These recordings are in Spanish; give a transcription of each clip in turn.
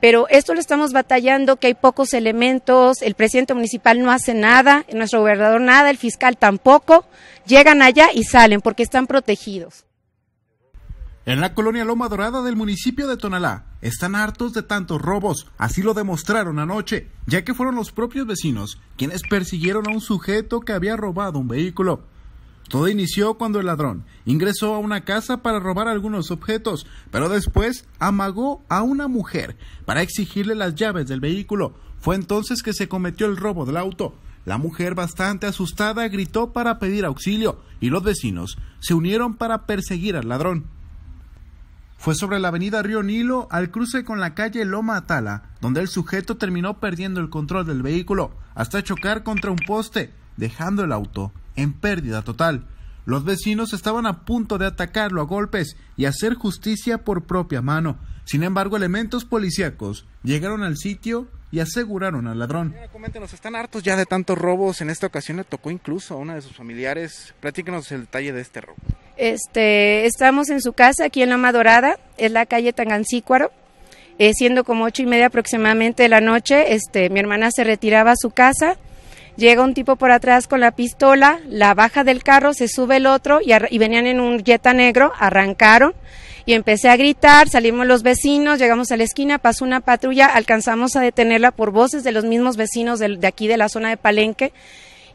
Pero esto lo estamos batallando, que hay pocos elementos, el presidente municipal no hace nada, nuestro gobernador nada, el fiscal tampoco, llegan allá y salen porque están protegidos. En la colonia Loma Dorada del municipio de Tonalá están hartos de tantos robos, así lo demostraron anoche, ya que fueron los propios vecinos quienes persiguieron a un sujeto que había robado un vehículo. Todo inició cuando el ladrón ingresó a una casa para robar algunos objetos, pero después amagó a una mujer para exigirle las llaves del vehículo. Fue entonces que se cometió el robo del auto. La mujer, bastante asustada, gritó para pedir auxilio y los vecinos se unieron para perseguir al ladrón. Fue sobre la avenida Río Nilo al cruce con la calle Loma Atala, donde el sujeto terminó perdiendo el control del vehículo hasta chocar contra un poste, dejando el auto en pérdida total. Los vecinos estaban a punto de atacarlo a golpes y hacer justicia por propia mano. Sin embargo, elementos policíacos llegaron al sitio y aseguraron al ladrón. ¿están hartos ya de tantos robos? En esta ocasión le tocó incluso a una de sus familiares. Platíquenos el detalle de este robo. Este, estamos en su casa aquí en Loma Dorada, es la calle Tangancícuaro. Eh, siendo como ocho y media aproximadamente de la noche, este, mi hermana se retiraba a su casa Llega un tipo por atrás con la pistola, la baja del carro, se sube el otro y, venían en un jetta negro, arrancaron y empecé a gritar, salimos los vecinos, llegamos a la esquina, pasó una patrulla, alcanzamos a detenerla por voces de los mismos vecinos de, de aquí de la zona de Palenque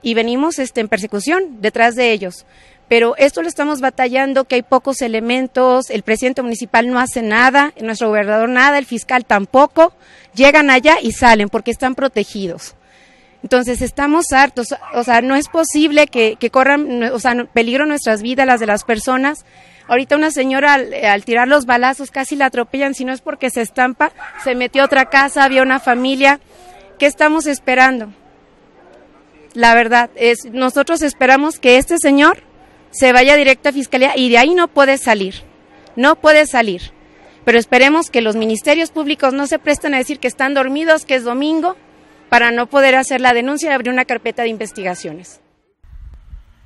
y venimos este, en persecución detrás de ellos. Pero esto lo estamos batallando, que hay pocos elementos, el presidente municipal no hace nada, nuestro gobernador nada, el fiscal tampoco, llegan allá y salen porque están protegidos. Entonces estamos hartos, o sea, no es posible que, corran, o sea, peligro nuestras vidas, las de las personas. Ahorita una señora al, tirar los balazos casi la atropellan, si no es porque se estampa, se metió a otra casa, había una familia. ¿Qué estamos esperando? La verdad, es, nosotros esperamos que este señor se vaya directo a fiscalía y de ahí no puede salir, no puede salir. Pero esperemos que los ministerios públicos no se presten a decir que están dormidos, que es domingo, para no poder hacer la denuncia abrió una carpeta de investigaciones.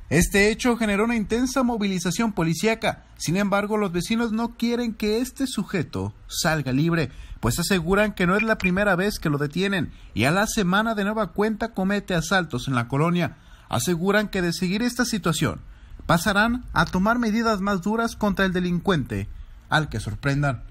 Este hecho generó una intensa movilización policíaca. Sin embargo, los vecinos no quieren que este sujeto salga libre, pues aseguran que no es la primera vez que lo detienen y a la semana de nueva cuenta comete asaltos en la colonia. Aseguran que de seguir esta situación pasarán a tomar medidas más duras contra el delincuente al que sorprendan.